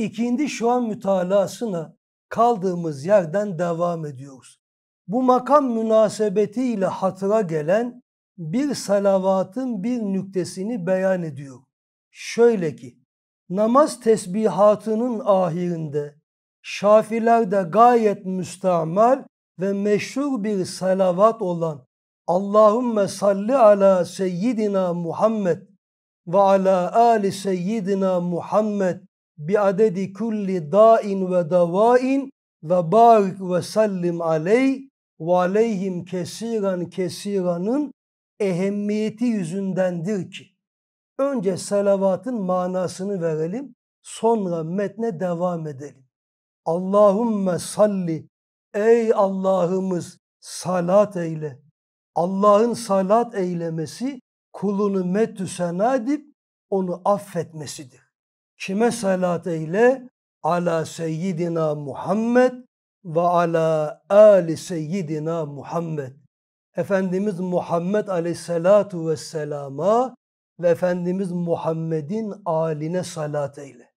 İkindi şu an mütalasına kaldığımız yerden devam ediyoruz. Bu makam münasebetiyle hatıra gelen bir salavatın bir nüktesini beyan ediyor. Şöyle ki, namaz tesbihatının ahirinde Şafilerde gayet müstamal ve meşhur bir salavat olan Allahümme salli ala seyyidina Muhammed ve ala ali seyyidina Muhammed bi adedi kulli da'in ve davain ve barik ve sallim aleyh ve aleyhim kesiran kesiranın ehemmiyeti yüzündendir ki önce salavatın manasını verelim sonra metne devam edelim. Allahümme salli ey Allah'ımız salat eyle. Allah'ın salat eylemesi kulunu metü senadip onu affetmesidir. Kime salat eyle? Ala seyyidina Muhammed ve ala ali seyyidina Muhammed. Efendimiz Muhammed aleyhissalatu vesselama ve Efendimiz Muhammed'in aline salat eyle.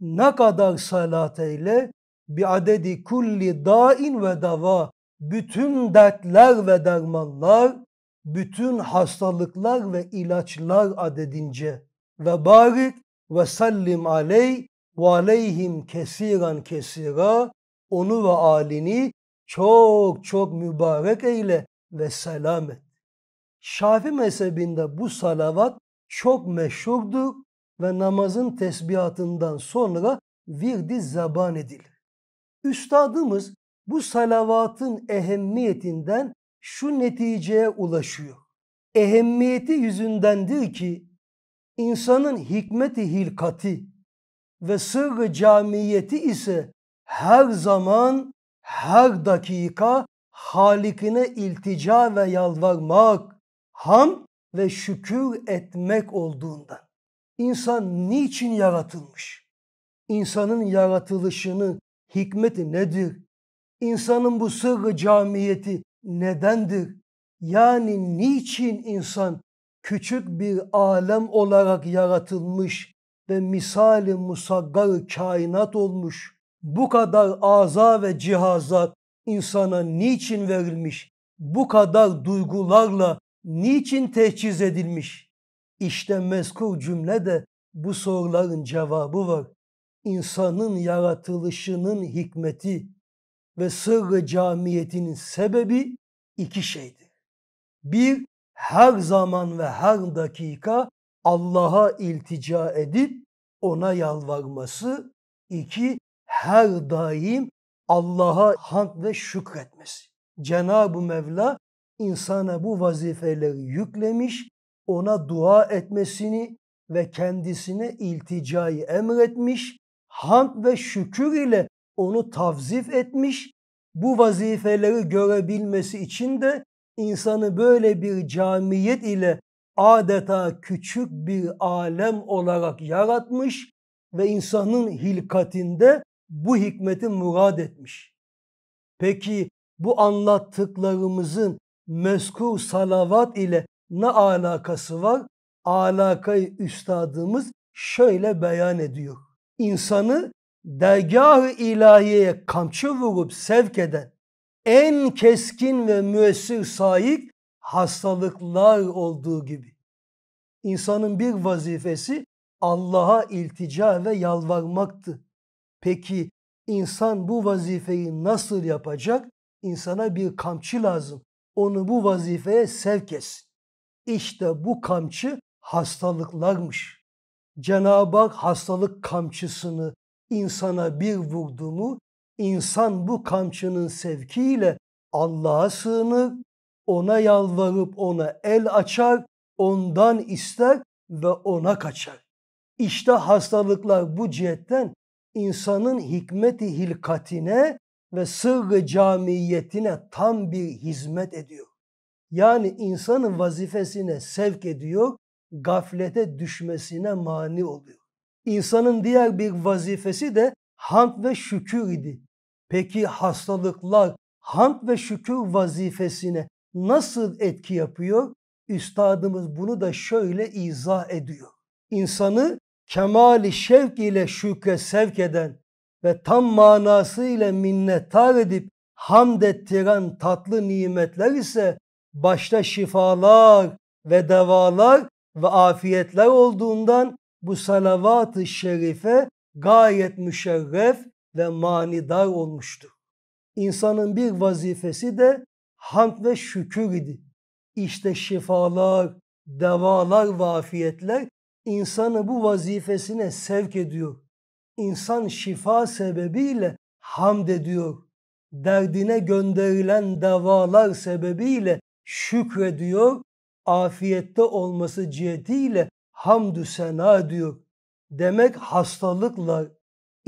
Ne kadar salat eyle? Bi adedi kulli dain ve dava. Bütün dertler ve dermanlar, bütün hastalıklar ve ilaçlar adedince. Ve barik ve sallim aleyh ve aleyhim kesiran kesira onu ve alini çok çok mübarek eyle ve selam et. Şafi mezhebinde bu salavat çok meşhurdur ve namazın tesbihatından sonra virdi zaban edilir. Üstadımız bu salavatın ehemmiyetinden şu neticeye ulaşıyor. Ehemmiyeti yüzündendir ki İnsanın hikmeti hilkati ve sırrı camiyeti ise her zaman, her dakika Halikine iltica ve yalvarmak, ham ve şükür etmek olduğundan. İnsan niçin yaratılmış? İnsanın yaratılışını, hikmeti nedir? İnsanın bu sırrı camiyeti nedendir? Yani niçin insan küçük bir alem olarak yaratılmış ve misali musaggar kainat olmuş. Bu kadar aza ve cihazat insana niçin verilmiş? Bu kadar duygularla niçin teçhiz edilmiş? İşte mezkur cümlede bu soruların cevabı var. İnsanın yaratılışının hikmeti ve sırrı camiyetinin sebebi iki şeydir. Bir, her zaman ve her dakika Allah'a iltica edip ona yalvarması. iki her daim Allah'a hamd ve şükretmesi. Cenab-ı Mevla insana bu vazifeleri yüklemiş, ona dua etmesini ve kendisine ilticayı emretmiş, hamd ve şükür ile onu tavzif etmiş. Bu vazifeleri görebilmesi için de insanı böyle bir camiyet ile adeta küçük bir alem olarak yaratmış ve insanın hilkatinde bu hikmeti murad etmiş. Peki bu anlattıklarımızın mezkur salavat ile ne alakası var? Alakayı üstadımız şöyle beyan ediyor. İnsanı dergah-ı ilahiyeye kamçı vurup sevk eden, en keskin ve müessir sahip hastalıklar olduğu gibi. İnsanın bir vazifesi Allah'a iltica ve yalvarmaktı. Peki insan bu vazifeyi nasıl yapacak? İnsana bir kamçı lazım. Onu bu vazifeye sevk etsin. İşte bu kamçı hastalıklarmış. Cenab-ı Hak hastalık kamçısını insana bir vurdu mu İnsan bu kamçının sevkiyle Allah'a sığınır, ona yalvarıp ona el açar, ondan ister ve ona kaçar. İşte hastalıklar bu cihetten insanın hikmeti hilkatine ve sırrı camiyetine tam bir hizmet ediyor. Yani insanın vazifesine sevk ediyor, gaflete düşmesine mani oluyor. İnsanın diğer bir vazifesi de hamd ve şükür idi. Peki hastalıklar hamd ve şükür vazifesine nasıl etki yapıyor? Üstadımız bunu da şöyle izah ediyor. İnsanı kemali şevk ile şükre sevk eden ve tam manasıyla minnettar edip hamd ettiren tatlı nimetler ise başta şifalar ve devalar ve afiyetler olduğundan bu salavat-ı şerife gayet müşerref ve manidar olmuştu. İnsanın bir vazifesi de hamd ve şükür idi. İşte şifalar, devalar ve afiyetler insanı bu vazifesine sevk ediyor. İnsan şifa sebebiyle hamd ediyor. Derdine gönderilen devalar sebebiyle şükrediyor. Afiyette olması cihetiyle hamdü sena diyor. Demek hastalıklar,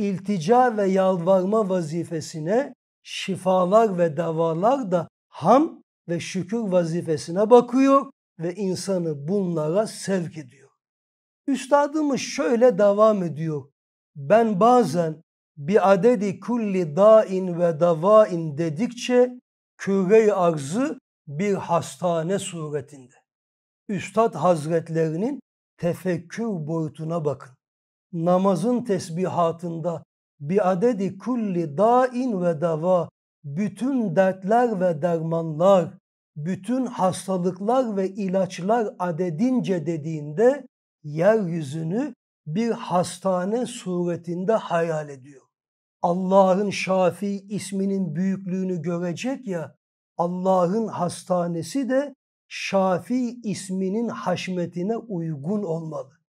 iltica ve yalvarma vazifesine, şifalar ve davalar da ham ve şükür vazifesine bakıyor ve insanı bunlara sevk ediyor. Üstadımız şöyle devam ediyor. Ben bazen bir adedi kulli dain ve davain dedikçe küre-i arzı bir hastane suretinde. Üstad Hazretlerinin tefekkür boyutuna bakın namazın tesbihatında bi adedi kulli dain ve dava bütün dertler ve dermanlar, bütün hastalıklar ve ilaçlar adedince dediğinde yeryüzünü bir hastane suretinde hayal ediyor. Allah'ın Şafi isminin büyüklüğünü görecek ya, Allah'ın hastanesi de Şafi isminin haşmetine uygun olmalı.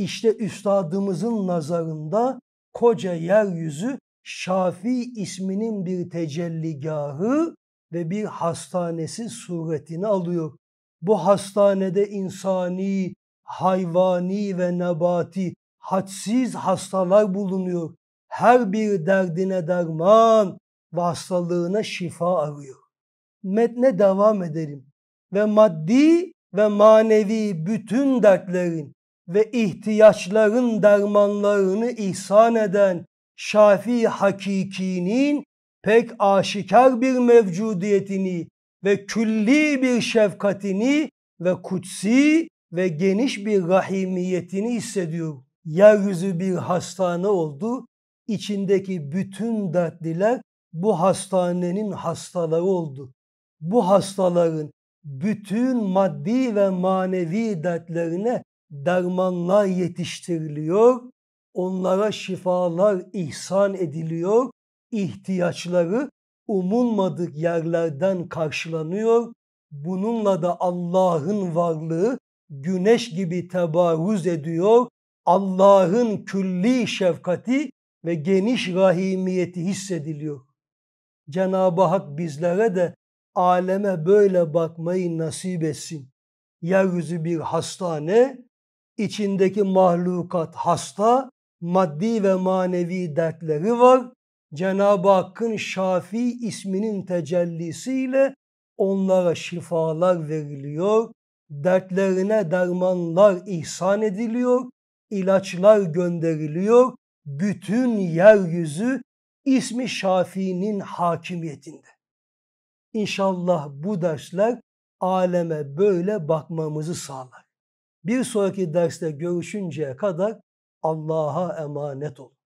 İşte üstadımızın nazarında koca yeryüzü Şafi isminin bir tecelligahı ve bir hastanesi suretini alıyor. Bu hastanede insani, hayvani ve nebati hadsiz hastalar bulunuyor. Her bir derdine derman ve hastalığına şifa arıyor. Metne devam edelim ve maddi ve manevi bütün dertlerin ve ihtiyaçların dermanlarını ihsan eden Şafi Hakiki'nin pek aşikar bir mevcudiyetini ve külli bir şefkatini ve kutsi ve geniş bir rahimiyetini hissediyor. Yeryüzü bir hastane oldu. İçindeki bütün dertliler bu hastanenin hastaları oldu. Bu hastaların bütün maddi ve manevi dertlerine dermanlar yetiştiriliyor, onlara şifalar ihsan ediliyor, ihtiyaçları umulmadık yerlerden karşılanıyor. Bununla da Allah'ın varlığı güneş gibi tebarruz ediyor. Allah'ın külli şefkati ve geniş rahimiyeti hissediliyor. Cenab-ı Hak bizlere de aleme böyle bakmayı nasip etsin. Yeryüzü bir hastane, içindeki mahlukat hasta, maddi ve manevi dertleri var. Cenab-ı Hakk'ın Şafi isminin tecellisiyle onlara şifalar veriliyor, dertlerine dermanlar ihsan ediliyor, ilaçlar gönderiliyor. Bütün yeryüzü ismi Şafi'nin hakimiyetinde. İnşallah bu dersler aleme böyle bakmamızı sağlar. Bir sonraki derste görüşünceye kadar Allah'a emanet olun.